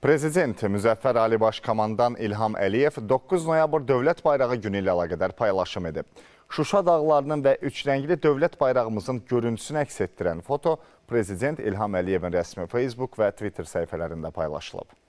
Prezident Müzəffər Ali Baş Komandan İlham Əliyev 9 noyabr Dövlət Bayrağı günü ilə əlaqədar paylaşım edib. Şuşa dağlarının və üç rəngli dövlət bayrağımızın görüntüsünü əks etdirən foto Prezident İlham Əliyevin rəsmi Facebook və Twitter səhifələrində paylaşılıb.